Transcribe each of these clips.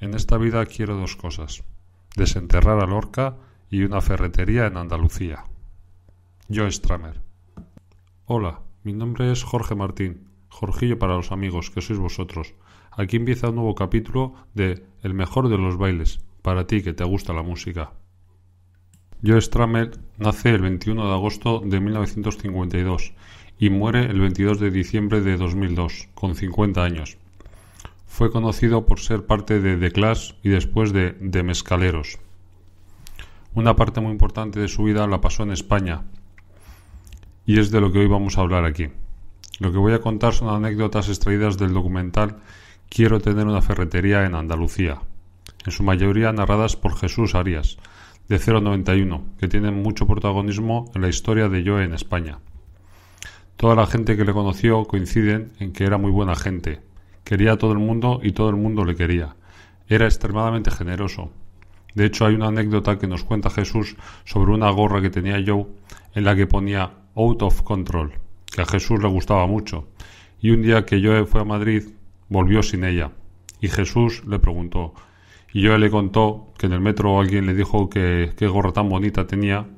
En esta vida quiero dos cosas. Desenterrar a Lorca y una ferretería en Andalucía. Yo Stramer. Hola, mi nombre es Jorge Martín. Jorgillo para los amigos, que sois vosotros. Aquí empieza un nuevo capítulo de El mejor de los bailes, para ti que te gusta la música. Joe Stramer nace el 21 de agosto de 1952 y muere el 22 de diciembre de 2002, con 50 años. Fue conocido por ser parte de The Clash y después de The Mescaleros. Una parte muy importante de su vida la pasó en España y es de lo que hoy vamos a hablar aquí. Lo que voy a contar son anécdotas extraídas del documental Quiero tener una ferretería en Andalucía, en su mayoría narradas por Jesús Arias, de 091, que tiene mucho protagonismo en la historia de Joe en España. Toda la gente que le conoció coinciden en que era muy buena gente. Quería a todo el mundo y todo el mundo le quería. Era extremadamente generoso. De hecho, hay una anécdota que nos cuenta Jesús sobre una gorra que tenía Joe en la que ponía Out of Control, que a Jesús le gustaba mucho. Y un día que Joe fue a Madrid, volvió sin ella. Y Jesús le preguntó, y yo le contó que en el metro alguien le dijo que qué gorra tan bonita tenía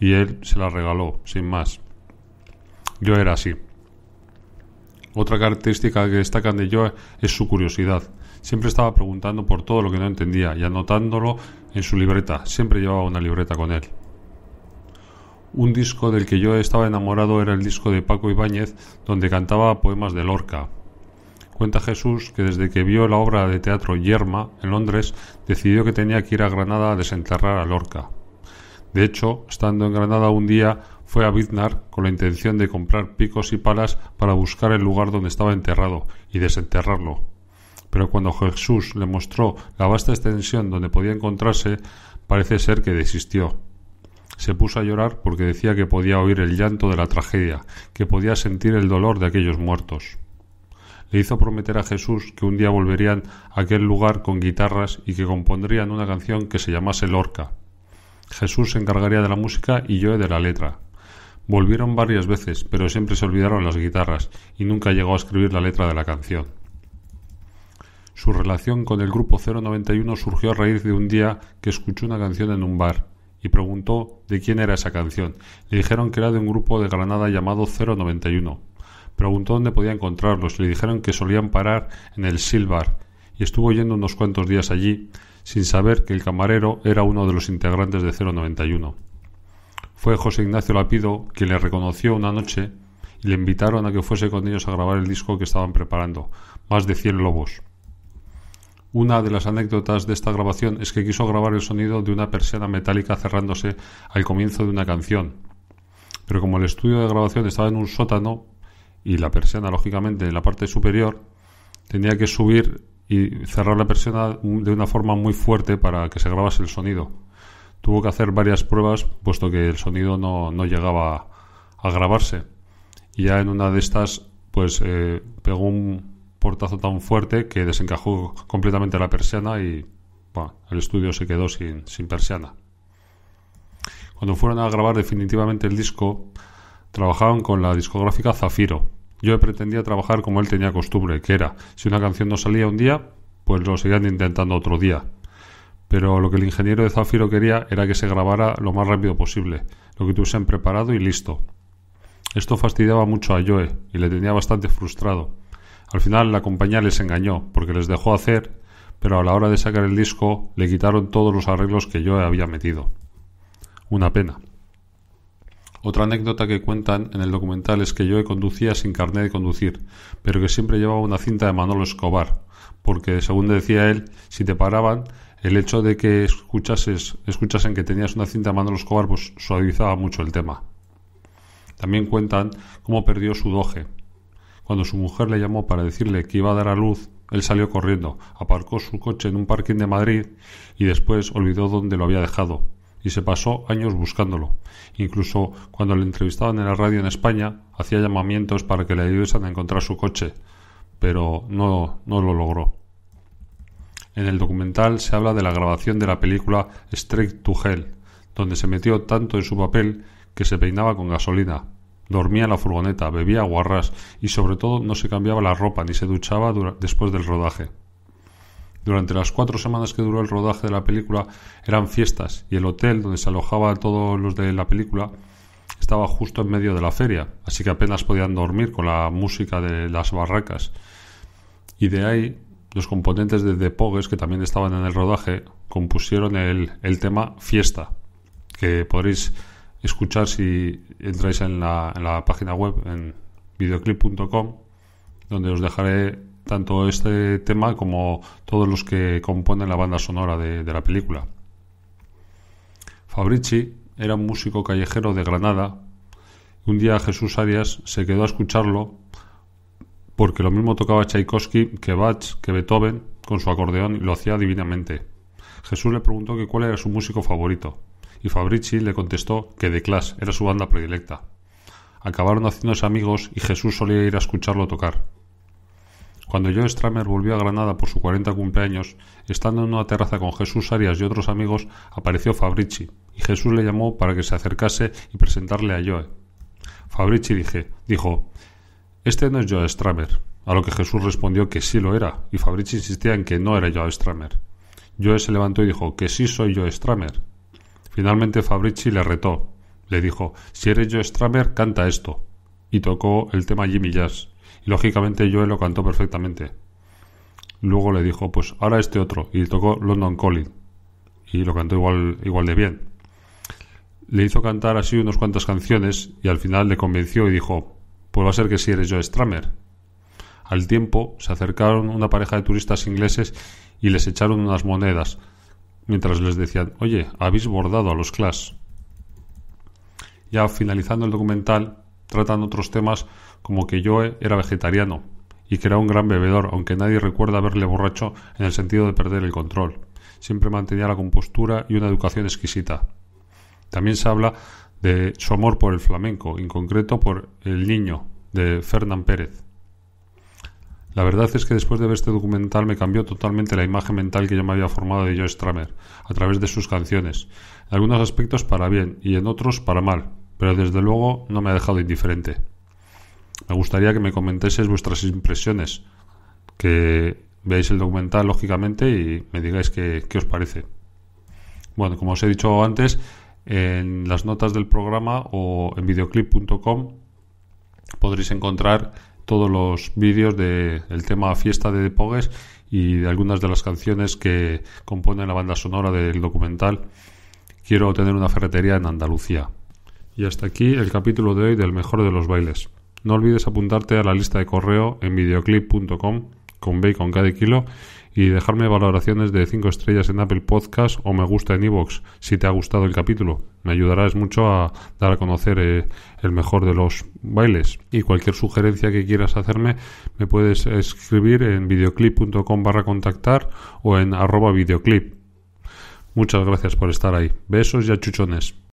y él se la regaló, sin más. Yo era así. Otra característica que destacan de yo es su curiosidad. Siempre estaba preguntando por todo lo que no entendía y anotándolo en su libreta. Siempre llevaba una libreta con él. Un disco del que yo estaba enamorado era el disco de Paco Ibáñez, donde cantaba poemas de Lorca, Cuenta Jesús que desde que vio la obra de teatro Yerma en Londres decidió que tenía que ir a Granada a desenterrar a Lorca. De hecho, estando en Granada un día, fue a Biznar con la intención de comprar picos y palas para buscar el lugar donde estaba enterrado y desenterrarlo. Pero cuando Jesús le mostró la vasta extensión donde podía encontrarse, parece ser que desistió. Se puso a llorar porque decía que podía oír el llanto de la tragedia, que podía sentir el dolor de aquellos muertos le hizo prometer a Jesús que un día volverían a aquel lugar con guitarras y que compondrían una canción que se llamase Lorca. Jesús se encargaría de la música y yo de la letra. Volvieron varias veces, pero siempre se olvidaron las guitarras y nunca llegó a escribir la letra de la canción. Su relación con el grupo 091 surgió a raíz de un día que escuchó una canción en un bar y preguntó de quién era esa canción. Le dijeron que era de un grupo de Granada llamado 091. Preguntó dónde podía encontrarlos. Le dijeron que solían parar en el Silbar y estuvo yendo unos cuantos días allí sin saber que el camarero era uno de los integrantes de 091. Fue José Ignacio Lapido quien le reconoció una noche y le invitaron a que fuese con ellos a grabar el disco que estaban preparando, Más de 100 Lobos. Una de las anécdotas de esta grabación es que quiso grabar el sonido de una persiana metálica cerrándose al comienzo de una canción, pero como el estudio de grabación estaba en un sótano, y la persiana, lógicamente, en la parte superior, tenía que subir y cerrar la persiana de una forma muy fuerte para que se grabase el sonido. Tuvo que hacer varias pruebas, puesto que el sonido no, llegaba a grabarse. Y ya en una de estas, pues eh, pegó un portazo tan fuerte que desencajó completamente la persiana y el estudio se quedó sin, sin persiana. Cuando fueron a grabar definitivamente el disco, trabajaron con la discográfica Zafiro, yo pretendía trabajar como él tenía costumbre, que era, si una canción no salía un día, pues lo seguían intentando otro día. Pero lo que el ingeniero de Zafiro quería era que se grabara lo más rápido posible, lo que tuviesen preparado y listo. Esto fastidiaba mucho a Joe y le tenía bastante frustrado. Al final la compañía les engañó, porque les dejó hacer, pero a la hora de sacar el disco le quitaron todos los arreglos que Joe había metido. Una pena. Otra anécdota que cuentan en el documental es que yo conducía sin carnet de conducir, pero que siempre llevaba una cinta de Manolo Escobar, porque según decía él, si te paraban, el hecho de que escuchases, escuchasen que tenías una cinta de Manolo Escobar pues suavizaba mucho el tema. También cuentan cómo perdió su doje. Cuando su mujer le llamó para decirle que iba a dar a luz, él salió corriendo, aparcó su coche en un parking de Madrid y después olvidó dónde lo había dejado y se pasó años buscándolo. Incluso cuando le entrevistaban en la radio en España, hacía llamamientos para que le ayudasen a encontrar su coche, pero no, no lo logró. En el documental se habla de la grabación de la película Straight to Hell, donde se metió tanto en su papel que se peinaba con gasolina, dormía en la furgoneta, bebía guarras y sobre todo no se cambiaba la ropa ni se duchaba después del rodaje. Durante las cuatro semanas que duró el rodaje de la película eran fiestas y el hotel donde se alojaba todos los de la película estaba justo en medio de la feria, así que apenas podían dormir con la música de las barracas. Y de ahí los componentes de The Pogues, que también estaban en el rodaje, compusieron el, tema Fiesta, que podréis escuchar si entráis en la, en la página web en videoclip.com, donde os dejaré tanto este tema como todos los que componen la banda sonora de, la película. Fabrici era un músico callejero de Granada. Un día Jesús Arias se quedó a escucharlo porque lo mismo tocaba Tchaikovsky que Bach, que Beethoven, con su acordeón y lo hacía divinamente. Jesús le preguntó que cuál era su músico favorito y Fabrici le contestó que The Clash era su banda predilecta. Acabaron haciéndose amigos y Jesús solía ir a escucharlo tocar. Cuando Joe Stramer volvió a Granada por su 40 cumpleaños, estando en una terraza con Jesús Arias y otros amigos, apareció Fabrici, y Jesús le llamó para que se acercase y presentarle a Joe. Fabrici dije, dijo, este no es Joe Stramer, a lo que Jesús respondió que sí lo era, y Fabrici insistía en que no era Joe Stramer. Joe se levantó y dijo, que sí soy Joe Stramer. Finalmente Fabrici le retó, le dijo, si eres Joe Stramer, canta esto, y tocó el tema Jimmy Jazz. Lógicamente Joe lo cantó perfectamente. Luego le dijo, pues ahora este otro, y tocó London Calling. Y lo cantó igual, igual de bien. Le hizo cantar así unas cuantas canciones y al final le convenció y dijo, pues va a ser que si eres Joe Stramer. Al tiempo se acercaron una pareja de turistas ingleses y les echaron unas monedas, mientras les decían, oye, habéis bordado a los Clash. Ya finalizando el documental, tratan otros temas como que Joe era vegetariano y que era un gran bebedor, aunque nadie recuerda haberle borracho en el sentido de perder el control. Siempre mantenía la compostura y una educación exquisita. También se habla de su amor por el flamenco, en concreto por El Niño, de Fernán Pérez. La verdad es que después de ver este documental me cambió totalmente la imagen mental que yo me había formado de Joe Stramer, a través de sus canciones, en algunos aspectos para bien y en otros para mal, pero desde luego no me ha dejado indiferente. Me gustaría que me comentéis vuestras impresiones, que veáis el documental, lógicamente, y me digáis qué, os parece. Bueno, como os he dicho antes, en las notas del programa o en videoclip.com podréis encontrar todos los vídeos del tema Fiesta de Pogues y de algunas de las canciones que componen la banda sonora del documental Quiero tener una ferretería en Andalucía. Y hasta aquí el capítulo de hoy del mejor de los bailes. No olvides apuntarte a la lista de correo en videoclip.com con bacon cada kilo y dejarme valoraciones de 5 estrellas en Apple Podcast o me gusta en iVoox si te ha gustado el capítulo. Me ayudarás mucho a dar a conocer eh, el mejor de los bailes. Y cualquier sugerencia que quieras hacerme me puedes escribir en videoclip.com barra contactar o en arroba videoclip. Muchas gracias por estar ahí. Besos y achuchones.